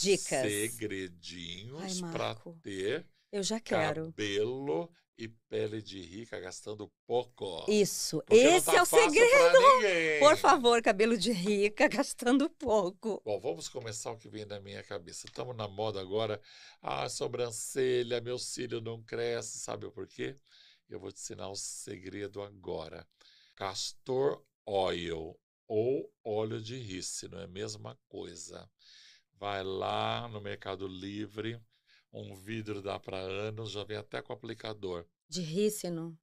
Dicas. Segredinhos para ter eu já quero. Cabelo e pele de rica gastando pouco. Isso, Porque esse tá é o segredo. Por favor, cabelo de rica gastando pouco. Bom, vamos começar o que vem na minha cabeça. Estamos na moda agora. Ah, sobrancelha, meu cílio não cresce, sabe por quê? Eu vou te ensinar o um segredo agora. Castor oil ou óleo de rícino é a mesma coisa. Vai lá no Mercado Livre, um vidro dá para anos, já vem até com aplicador. De rícino?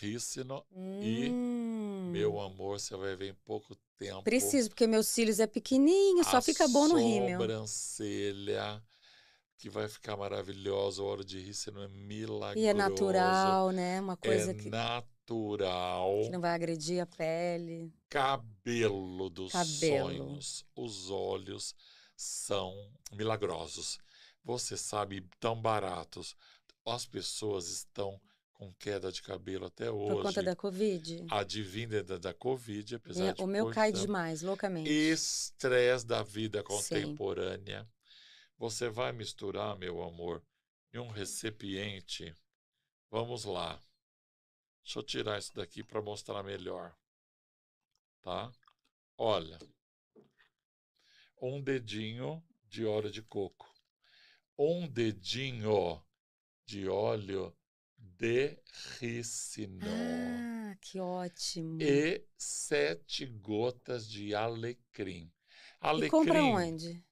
Rícino hum. e meu amor, você vai ver em pouco tempo. Preciso, porque meus cílios é pequenininho, só fica bom no rímel. sobrancelha que vai ficar maravilhosa, o óleo de rícino é milagroso. E é natural, né? Uma é coisa é que... natural. Que não vai agredir a pele. Cabelo dos Cabelo. sonhos, os olhos são milagrosos. Você sabe, tão baratos. As pessoas estão com queda de cabelo até hoje. Por conta da Covid? Adivinha da, da Covid, apesar Minha, é, de... O meu cai demais, loucamente. Estresse da vida contemporânea. Sim. Você vai misturar, meu amor, em um recipiente. Vamos lá. Deixa eu tirar isso daqui para mostrar melhor. Tá? Olha, um dedinho de óleo de coco, um dedinho de óleo de ricino. Ah, que ótimo! E sete gotas de alecrim. alecrim e compra onde?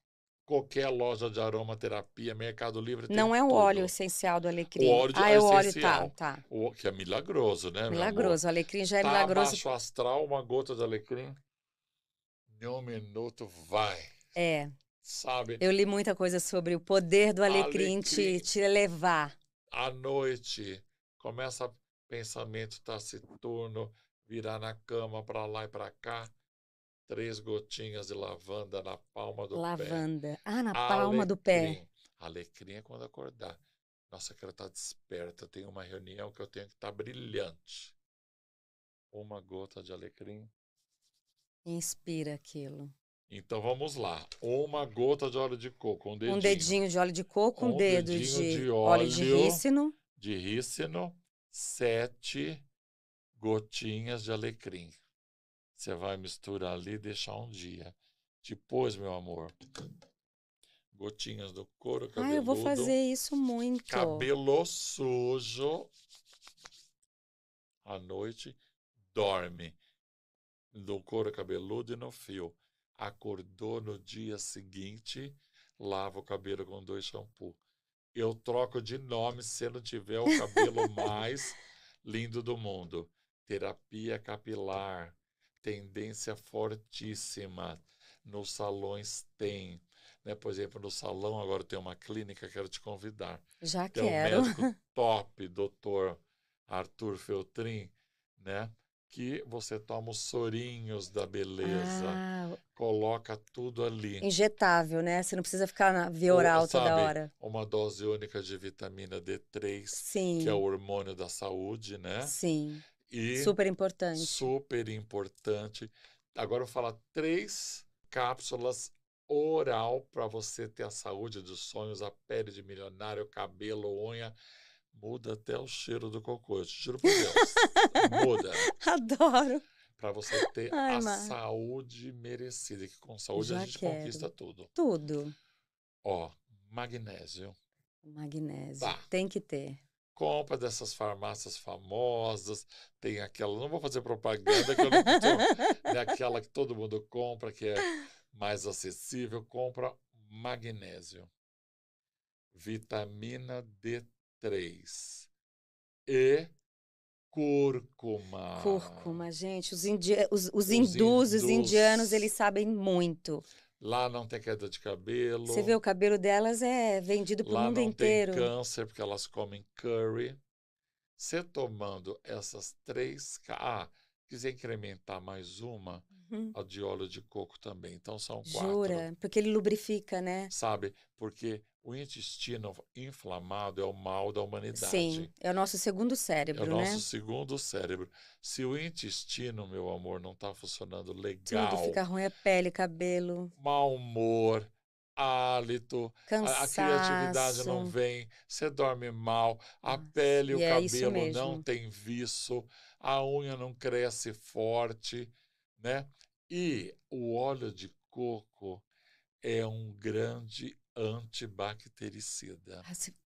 Qualquer loja de aromaterapia, Mercado Livre. Não é o tudo. óleo essencial do alecrim. O óleo ah, é o óleo, tá, tá. O, que é milagroso, né? Milagroso. O alecrim já é tá milagroso. Baixo astral, uma gota de alecrim. Em um minuto vai. É. Sabe? Eu li muita coisa sobre o poder do alecrim, alecrim. Te, te elevar. À noite, começa pensamento taciturno, tá virar na cama para lá e para cá. Três gotinhas de lavanda na palma do lavanda. pé. Lavanda. Ah, na alecrim. palma do pé. Alecrim é quando acordar. Nossa, que ela está desperta. Eu tenho uma reunião que eu tenho que estar tá brilhante. Uma gota de alecrim. Inspira aquilo. Então vamos lá. Uma gota de óleo de coco, um dedinho. Um dedinho de óleo de coco, um, um dedo de, de óleo, de rícino. De rícino, sete gotinhas de alecrim. Você vai misturar ali e deixar um dia. Depois, meu amor, gotinhas do couro cabeludo. Ah, eu vou fazer isso muito. Cabelo sujo. À noite, dorme. Do couro cabeludo e no fio. Acordou no dia seguinte, lava o cabelo com dois shampoos. Eu troco de nome se não tiver o cabelo mais lindo do mundo. Terapia capilar, tendência fortíssima. Nos salões tem. Né? Por exemplo, no salão agora tem uma clínica, quero te convidar. Já tem quero. um médico top, doutor Arthur Feltrin, né? que você toma os sorinhos da beleza, ah, coloca tudo ali. Injetável, né? Você não precisa ficar na via oral toda hora. Uma dose única de vitamina D3, Sim. que é o hormônio da saúde, né? Sim. E super importante. Super importante. Agora eu vou falar três cápsulas oral para você ter a saúde dos sonhos, a pele de milionário, cabelo, unha Muda até o cheiro do cocô, eu te juro por Deus. Muda. Adoro. Para você ter Ai, a saúde merecida, que com saúde Já a gente quero. conquista tudo. Tudo. Ó, magnésio. Magnésio. Tem que ter compra dessas farmácias famosas, tem aquela, não vou fazer propaganda, que eu não tô, é aquela que todo mundo compra, que é mais acessível, compra magnésio, vitamina D3. 3 e cúrcuma. Cúrcuma, gente. Os, indi eh, os, os, os hindus, hindus, os indianos, eles sabem muito. Lá não tem queda de cabelo. Você vê, o cabelo delas é vendido para o mundo inteiro. Lá não tem câncer, porque elas comem curry. Você tomando essas três... Ah, quiser incrementar mais uma, uhum. a de óleo de coco também. Então são quatro. Jura? Porque ele lubrifica, né? Sabe? Porque o intestino inflamado é o mal da humanidade. Sim, é o nosso segundo cérebro, né? É o né? nosso segundo cérebro. Se o intestino, meu amor, não está funcionando legal... Tudo fica ruim, é pele, cabelo... Mau humor, hálito, a, a, criatividade não vem, você dorme mal, a pele e o é cabelo não tem viço a unha não cresce forte, né? E o óleo de coco é um grande antibactericida. Ah, se